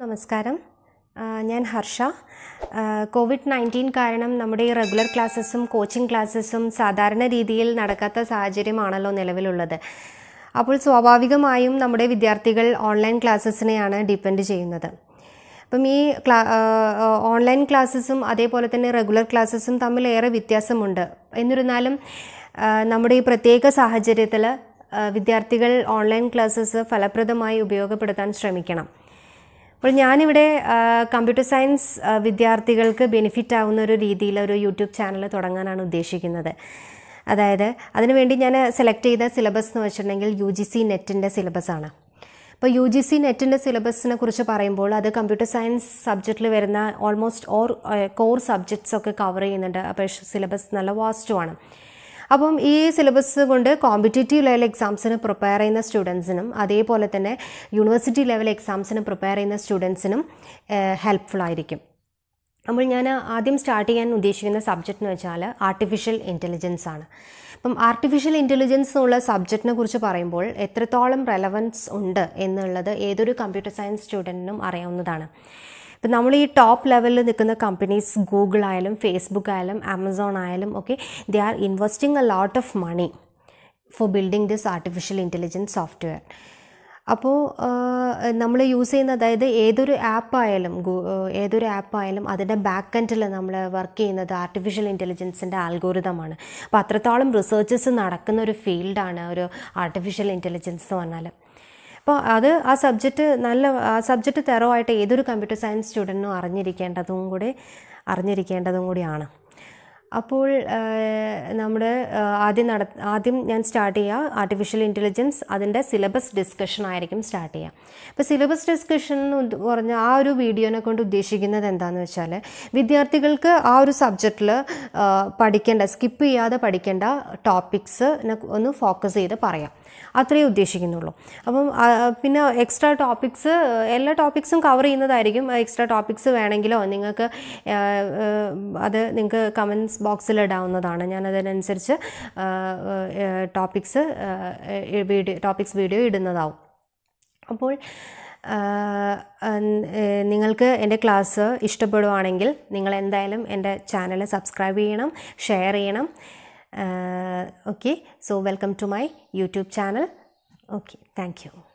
നമസ്കാരം ഞാൻ Harsh Covid nineteen കാരണം നമ്മുടെ ഈ റെഗുലർ ക്ലാസ്സസും കോച്ചിങ് ക്ലാസ്സസും സാധാരണ രീതിയിൽ നടക്കാത്ത സാഹചര്യമാണല്ലോ നിലവിലുള്ളത് അപ്പോൾ സ്വാഭാവികമായും നമ്മുടെ വിദ്യാർത്ഥികൾ ഓൺലൈൻ ക്ലാസ്സസിനെയാണ് ഡിപ്പെൻഡ് ചെയ്യുന്നത് അപ്പം ഈ ക്ലാ ഓൺലൈൻ ക്ലാസ്സസും അതേപോലെ തന്നെ റെഗുലർ ക്ലാസ്സസും തമ്മിൽ ഏറെ വ്യത്യാസമുണ്ട് എന്നിരുന്നാലും നമ്മുടെ ഈ പ്രത്യേക സാഹചര്യത്തിൽ വിദ്യാർത്ഥികൾ ഓൺലൈൻ ക്ലാസ്സസ് ഫലപ്രദമായി ഉപയോഗപ്പെടുത്താൻ ശ്രമിക്കണം അപ്പോൾ ഞാനിവിടെ കമ്പ്യൂട്ടർ സയൻസ് വിദ്യാർത്ഥികൾക്ക് ബെനിഫിറ്റ് ആവുന്ന ഒരു രീതിയിൽ ഒരു യൂട്യൂബ് ചാനൽ തുടങ്ങാനാണ് ഉദ്ദേശിക്കുന്നത് അതായത് അതിനുവേണ്ടി ഞാൻ സെലക്ട് ചെയ്ത സിലബസ് എന്ന് വെച്ചിട്ടുണ്ടെങ്കിൽ യു ജി സി നെറ്റിൻ്റെ സിലബസാണ് അപ്പോൾ യു ജി സി നെറ്റിൻ്റെ സിലബസിനെ കുറിച്ച് പറയുമ്പോൾ അത് കമ്പ്യൂട്ടർ സയൻസ് സബ്ജക്റ്റിൽ വരുന്ന ഓൾമോസ്റ്റ് ഓർ കോർ സബ്ജക്ട്സ് ഒക്കെ കവർ ചെയ്യുന്നുണ്ട് അപ്പോൾ സിലബസ് നല്ല വാസ്റ്റുമാണ് ആണ് അപ്പം ഈ സിലബസ് കൊണ്ട് കോമ്പറ്റേറ്റീവ് ലെവൽ എക്സാംസിന് പ്രിപ്പയർ ചെയ്യുന്ന സ്റ്റുഡൻസിനും അതേപോലെ തന്നെ യൂണിവേഴ്സിറ്റി ലെവൽ എക്സാംസിന് പ്രിപ്പയർ ചെയ്യുന്ന സ്റ്റുഡൻസിനും ഹെൽപ്ഫുൾ ആയിരിക്കും അപ്പോൾ ഞാൻ ആദ്യം സ്റ്റാർട്ട് ചെയ്യാൻ ഉദ്ദേശിക്കുന്ന സബ്ജക്റ്റ് എന്ന് വെച്ചാൽ ആർട്ടിഫിഷ്യൽ ഇൻ്റലിജൻസ് ആണ് അപ്പം ആർട്ടിഫിഷ്യൽ ഇൻ്റലിജൻസ് എന്നുള്ള സബ്ജക്റ്റിനെ കുറിച്ച് പറയുമ്പോൾ എത്രത്തോളം റെലവൻസ് ഉണ്ട് എന്നുള്ളത് ഏതൊരു കമ്പ്യൂട്ടർ സയൻസ് സ്റ്റുഡൻറ്റിനും അറിയാവുന്നതാണ് ഇപ്പം നമ്മൾ ഈ ടോപ്പ് ലെവലിൽ നിൽക്കുന്ന കമ്പനീസ് ഗൂഗിൾ ആയാലും ഫേസ്ബുക്ക് ആയാലും ആമസോൺ ആയാലും ഒക്കെ they are investing a lot of money for building this artificial intelligence software അപ്പോൾ നമ്മൾ യൂസ് ചെയ്യുന്ന അതായത് ഏതൊരു ആപ്പായാലും ഏതൊരു ആപ്പായാലും അതിൻ്റെ ബാക്ക് എൻഡിൽ നമ്മൾ വർക്ക് ചെയ്യുന്നത് ആർട്ടിഫിഷ്യൽ ഇൻ്റലിജൻസിൻ്റെ ആൽഗോരിതമാണ് അപ്പോൾ അത്രത്തോളം റിസർച്ചസ് നടക്കുന്ന ഒരു ഫീൽഡാണ് ഒരു ആർട്ടിഫിഷ്യൽ ഇൻ്റലിജൻസ് എന്ന് പറഞ്ഞാൽ അപ്പോൾ അത് ആ സബ്ജക്റ്റ് നല്ല ആ സബ്ജക്റ്റ് തെറോ ആയിട്ട് ഏതൊരു കമ്പ്യൂട്ടർ സയൻസ് സ്റ്റുഡൻറ്റിനും അറിഞ്ഞിരിക്കേണ്ടതും കൂടി അറിഞ്ഞിരിക്കേണ്ടതും കൂടിയാണ് അപ്പോൾ നമ്മുടെ ആദ്യം നട ആദ്യം ഞാൻ സ്റ്റാർട്ട് ചെയ്യുക ആർട്ടിഫിഷ്യൽ ഇൻ്റലിജൻസ് അതിൻ്റെ സിലബസ് ഡിസ്കഷൻ ആയിരിക്കും സ്റ്റാർട്ട് ചെയ്യുക അപ്പോൾ സിലബസ് ഡിസ്കഷൻ എന്ന് പറഞ്ഞ ആ ഒരു വീഡിയോനെ കൊണ്ട് ഉദ്ദേശിക്കുന്നത് എന്താണെന്ന് വെച്ചാൽ വിദ്യാർത്ഥികൾക്ക് ആ ഒരു സബ്ജക്റ്റിൽ പഠിക്കേണ്ട സ്കിപ്പ് ചെയ്യാതെ പഠിക്കേണ്ട ടോപ്പിക്സ് ഒന്ന് ഫോക്കസ് ചെയ്ത് പറയാം അത്രയേ ഉദ്ദേശിക്കുന്നുള്ളൂ അപ്പം പിന്നെ എക്സ്ട്രാ ടോപ്പിക്സ് എല്ലാ ടോപ്പിക്സും കവർ ചെയ്യുന്നതായിരിക്കും എക്സ്ട്രാ ടോപ്പിക്സ് വേണമെങ്കിലോ നിങ്ങൾക്ക് അത് നിങ്ങൾക്ക് കമൻസ് ബോക്സിൽ ഇടാവുന്നതാണ് ഞാൻ അതിനനുസരിച്ച് ടോപ്പിക്സ് വീഡിയോ ടോപ്പിക്സ് വീഡിയോ ഇടുന്നതാവും അപ്പോൾ നിങ്ങൾക്ക് എൻ്റെ ക്ലാസ് ഇഷ്ടപ്പെടുവാണെങ്കിൽ നിങ്ങൾ എന്തായാലും എൻ്റെ ചാനൽ സബ്സ്ക്രൈബ് ചെയ്യണം ഷെയർ ചെയ്യണം uh, okay so welcome to my youtube channel okay thank you